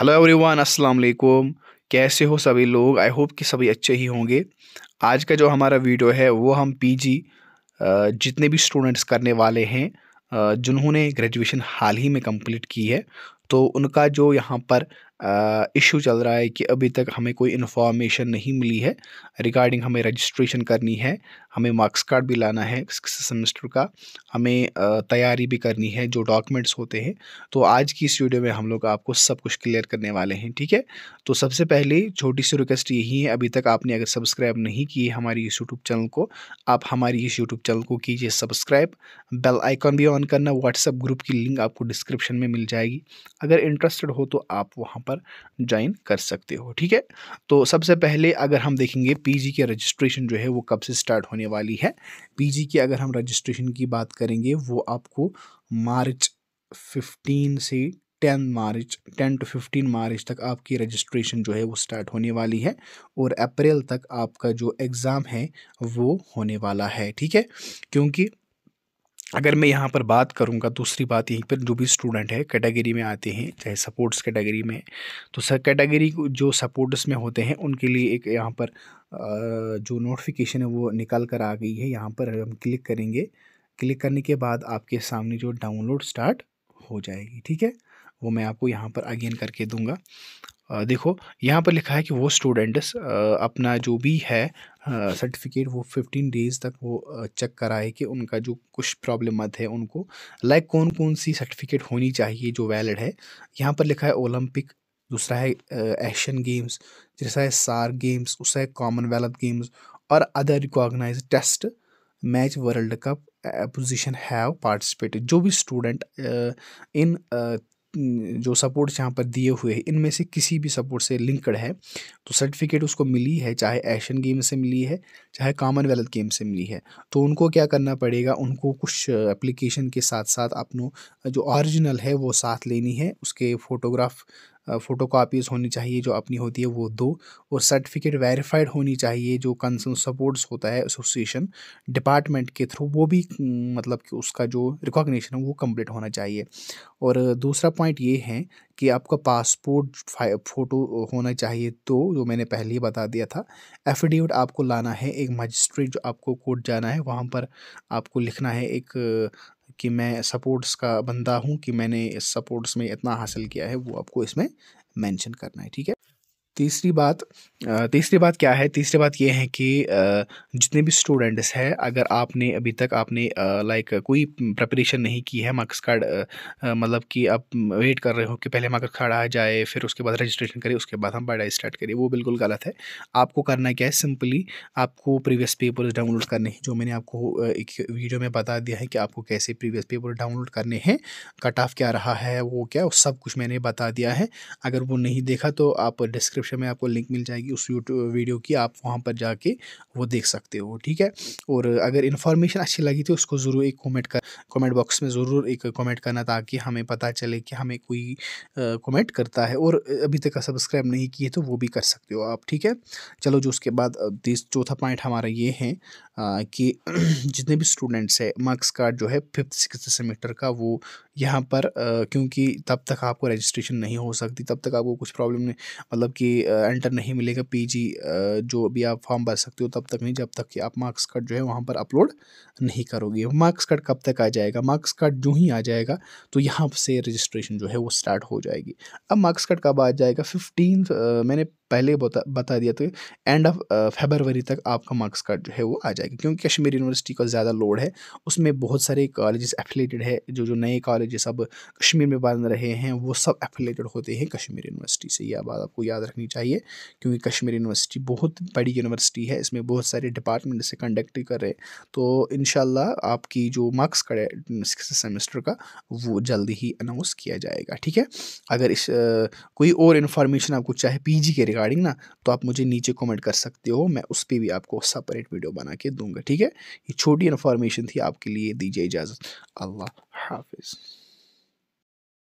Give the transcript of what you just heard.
hello everyone अस्सलाम वालेकुम कैसे हो सभी लोग आई होप कि सभी अच्छे ही होंगे आज का जो हमारा वीडियो है वो हम पीजी जितने भी स्टूडेंट्स करने वाले हैं जिन्होंने ग्रेजुएशन हाल ही में कंप्लीट की है तो उनका जो यहाँ पर इशू चल रहा है कि अभी तक हमें कोई इन्फॉर्मेशन नहीं मिली है रिगार्डिंग हमें रजिस्ट्रेशन करनी है हमें मार्क्स कार्ड भी लाना है सेमेस्टर का हमें तैयारी भी करनी है जो डॉक्यूमेंट्स होते हैं तो आज की इस वीडियो में हम लोग आपको सब कुछ क्लियर करने वाले हैं ठीक है तो सबसे पहले छोटी सी रिक्वेस्ट यही है अभी तक आपने अगर सब्सक्राइब नहीं की हमारी इस यूट्यूब चैनल को आप हमारी इस यूट्यूब चैनल को कीजिए सब्सक्राइब बेल आइकॉन भी ऑन करना व्हाट्सअप ग्रुप की लिंक आपको डिस्क्रिप्शन में मिल जाएगी अगर इंटरेस्टेड हो तो आप वहाँ पर ज्वाइन कर सकते हो ठीक है तो सबसे पहले अगर हम देखेंगे पीजी के रजिस्ट्रेशन जो है वो कब से स्टार्ट होने वाली है पीजी की अगर हम रजिस्ट्रेशन की बात करेंगे वो आपको मार्च फिफ्टीन से ten March ten to fifteen March तक आपकी रजिस्ट्रेशन जो है वो स्टार्ट होने वाली है और अप्रैल तक आपका जो एग्ज़ाम है वो होने वाला है ठीक है क्योंकि अगर मैं यहाँ पर बात करूँगा दूसरी बात यहीं पर जो भी स्टूडेंट है कैटेगरी में आते हैं चाहे सपोर्ट्स कैटेगरी में तो सर कैटेगरी जो सपोर्ट्स में होते हैं उनके लिए एक यहाँ पर जो नोटिफिकेशन है वो निकाल कर आ गई है यहाँ पर हम क्लिक करेंगे क्लिक करने के बाद आपके सामने जो डाउनलोड स्टार्ट हो जाएगी ठीक है वो मैं आपको यहाँ पर अगेन करके दूँगा देखो यहाँ पर लिखा है कि वो स्टूडेंट्स अपना जो भी है सर्टिफिकेट वो फिफ्टीन डेज़ तक वो चेक कराए कि उनका जो कुछ प्रॉब्लम मत है उनको लाइक कौन कौन सी सर्टिफिकेट होनी चाहिए जो वैलिड है यहाँ पर लिखा है ओलंपिक दूसरा है एशियन गेम्स तीसरा है सार गेम्स उसका है कॉमनवेल्थ गेम्स और other recognise test match world cup position have participated जो भी स्टूडेंट इन जो सपोर्ट्स यहाँ पर दिए हुए हैं इनमें से किसी भी सपोर्ट से लिंकड है तो सर्टिफिकेट उसको मिली है चाहे एशियन गेम से मिली है चाहे कॉमनवेल्थ गेम से मिली है तो उनको क्या करना पड़ेगा उनको कुछ एप्लीकेशन के साथ साथ अपनों जो ओरिजिनल है वो साथ लेनी है उसके फ़ोटोग्राफ फ़ोटो कापीज़ होनी चाहिए जो अपनी होती है वो दो और सर्टिफिकेट वेरीफाइड होनी चाहिए जो कंसर्न सपोर्ट्स होता है एसोसिएशन डिपार्टमेंट के थ्रू वो भी मतलब कि उसका जो रिकॉग्निशन है वो कंप्लीट होना चाहिए और दूसरा पॉइंट ये है कि आपका पासपोर्ट फ़ोटो होना चाहिए तो जो मैंने पहले ही बता दिया था एफिडेविट आपको लाना है एक मजिस्ट्रेट जो आपको कोर्ट जाना है वहाँ पर आपको लिखना है एक कि मैं सपोर्ट्स का बंदा हूँ कि मैंने इस सपोर्ट्स में इतना हासिल किया है वो आपको इसमें मेंशन करना है ठीक है तीसरी बात तीसरी बात क्या है तीसरी बात ये है कि जितने भी स्टूडेंट्स हैं अगर आपने अभी तक आपने लाइक कोई प्रपरेशन नहीं की है मार्क्स कार्ड मतलब कि आप वेट कर रहे हो कि पहले मार्क्स कार्ड आ जाए फिर उसके बाद रजिस्ट्रेशन करें उसके बाद हम पढ़ाई स्टार्ट करें वो बिल्कुल गलत है आपको करना क्या है सिंपली आपको प्रीवियस पेपर्स डाउनलोड करने हैं जो मैंने आपको एक वीडियो में बता दिया है कि आपको कैसे प्रीवियस पेपर डाउनलोड करने हैं कट ऑफ क्या रहा है वो क्या सब कुछ मैंने बता दिया है अगर वो नहीं देखा तो आप डिस्क्रिप्शन में आपको लिंक मिल जाएगी जाएगी उस यूट्यूब वीडियो की आप वहाँ पर जाके वो देख सकते हो ठीक है और अगर इन्फॉर्मेशन अच्छी लगी तो उसको ज़रूर एक कमेंट कर कमेंट बॉक्स में ज़रूर एक कमेंट करना ताकि हमें पता चले कि हमें कोई कमेंट करता है और अभी तक सब्सक्राइब नहीं किए तो वो भी कर सकते हो आप ठीक है चलो जो उसके बाद चौथा पॉइंट हमारा ये है कि जितने भी स्टूडेंट्स हैं मार्क्स कार्ड जो है फिफ्थ सिक्स सेमेस्टर का वो यहाँ पर क्योंकि तब तक आपको रजिस्ट्रेशन नहीं हो सकती तब तक आपको कुछ प्रॉब्लम नहीं मतलब कि एंटर नहीं मिलेगा दिखेगा पीजी जो भी आप फॉर्म भर सकते हो तब तक नहीं जब तक कि आप मार्क्स कार्ड जो है वहाँ पर अपलोड नहीं करोगे मार्क्स कार्ड कब तक आ जाएगा मार्क्स कार्ड जो ही आ जाएगा तो यहाँ से रजिस्ट्रेशन जो है वो स्टार्ट हो जाएगी अब मार्क्स कट कब आ जाएगा फिफ्टीन मैंने पहले बता बता दिया तो एंड ऑफ फेबरवरी तक आपका मार्क्स कार्ड जो है वो आ जाएगा क्योंकि कश्मीर यूनिवर्सिटी का ज़्यादा लोड है उसमें बहुत सारे कॉलेजेस एफिलेटेड है जो जो नए कॉलेजेस अब कश्मीर में बन रहे हैं वो सब एफिलेटेड होते हैं कश्मीर यूनिवर्सिटी से यह बात आपको याद रखनी चाहिए क्योंकि कश्मीर यूनिवर्सिटी बहुत बड़ी यूनिवर्सिटी है इसमें बहुत सारे डिपार्टमेंट इसे कंडक्ट कर रहे हैं तो इन आपकी जो मार्क्स कार्ड है सेमेस्टर का वो जल्दी ही अनाउंस किया जाएगा ठीक है अगर इस कोई और इन्फॉर्मेशन आपको चाहे पी के रिगार्डिंग ना तो आप मुझे नीचे कमेंट कर सकते हो मैं उस पर भी आपको सेपरेट वीडियो बना के दूंगा ठीक है ये छोटी इन्फॉर्मेशन थी आपके लिए दीजिए इजाज़त अल्लाह हाफिज़